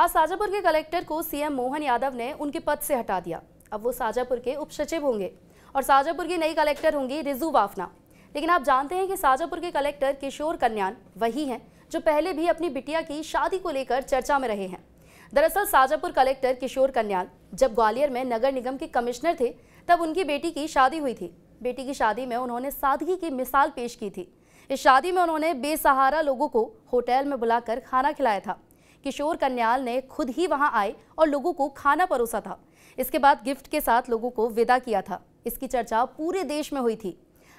आज शाजापुर के कलेक्टर को सीएम मोहन यादव ने उनके पद से हटा दिया अब वो शाजापुर के उप सचिव होंगे और साजापुर की नई कलेक्टर होंगी रिजू वाफना लेकिन आप जानते हैं कि साजापुर के कलेक्टर किशोर कन्यान वही हैं जो पहले भी अपनी बिटिया की शादी को लेकर चर्चा में रहे हैं दरअसल साजापुर कलेक्टर किशोर कन्याल जब ग्वालियर में नगर निगम के कमिश्नर थे तब उनकी बेटी की शादी हुई थी बेटी की शादी में उन्होंने सादगी की मिसाल पेश की थी इस शादी में उन्होंने बेसहारा लोगों को होटल में बुलाकर खाना खिलाया था किशोर कन्याल ने खुद ही वहां आए और लोगों को खाना परोसा था इसके बाद गिफ्ट के साथ लोगों को विदा किया था इसकी चर्चा पूरे देश में हुई थी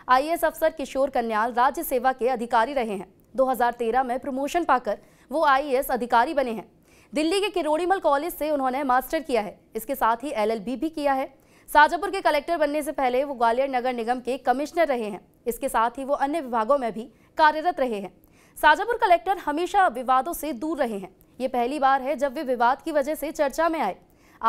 आईएएस अफसर किशोर कन्याल राज्य सेवा के अधिकारी रहे हैं 2013 में प्रमोशन पाकर वो आईएएस अधिकारी बने हैं दिल्ली के किरोड़ीमल कॉलेज से उन्होंने मास्टर किया है इसके साथ ही एलएलबी भी किया है साजापुर के कलेक्टर बनने से पहले वो ग्वालियर नगर निगम के कमिश्नर रहे हैं इसके साथ ही वो अन्य विभागों में भी कार्यरत रहे हैं साजापुर कलेक्टर हमेशा विवादों से दूर रहे हैं ये पहली बार है जब वे विवाद की वजह से चर्चा में आए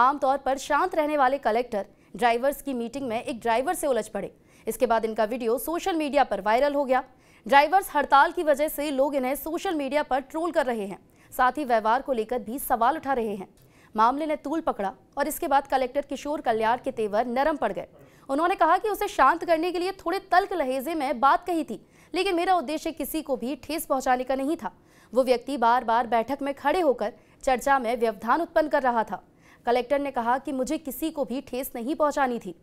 आमतौर पर शांत रहने वाले कलेक्टर ड्राइवर्स की मीटिंग में एक ड्राइवर से उलझ पड़े इसके बाद इनका वीडियो सोशल मीडिया पर वायरल हो गया ड्राइवर्स हड़ताल की वजह से लोग इन्हें सोशल मीडिया पर ट्रोल कर रहे हैं साथ ही व्यवहार को लेकर भी सवाल उठा रहे हैं मामले ने तूल पकड़ा और इसके बाद कलेक्टर किशोर कल्याण के तेवर नरम पड़ गए उन्होंने कहा कि उसे शांत करने के लिए थोड़े तल्क लहेजे में बात कही थी लेकिन मेरा उद्देश्य किसी को भी ठेस पहुंचाने का नहीं था वो व्यक्ति बार बार बैठक में खड़े होकर चर्चा में व्यवधान उत्पन्न कर रहा था कलेक्टर ने कहा कि मुझे किसी को भी ठेस नहीं पहुंचानी थी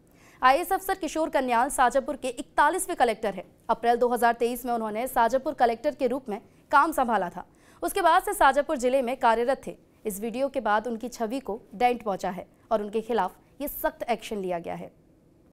आई अफसर किशोर कन्याल साजापुर के इकतालीसवें कलेक्टर है अप्रैल दो में उन्होंने साजापुर कलेक्टर के रूप में काम संभाला था उसके बाद से साजापुर जिले में कार्यरत थे इस वीडियो के बाद उनकी छवि को डेंट पहुंचा है और उनके खिलाफ ये सख्त एक्शन लिया गया है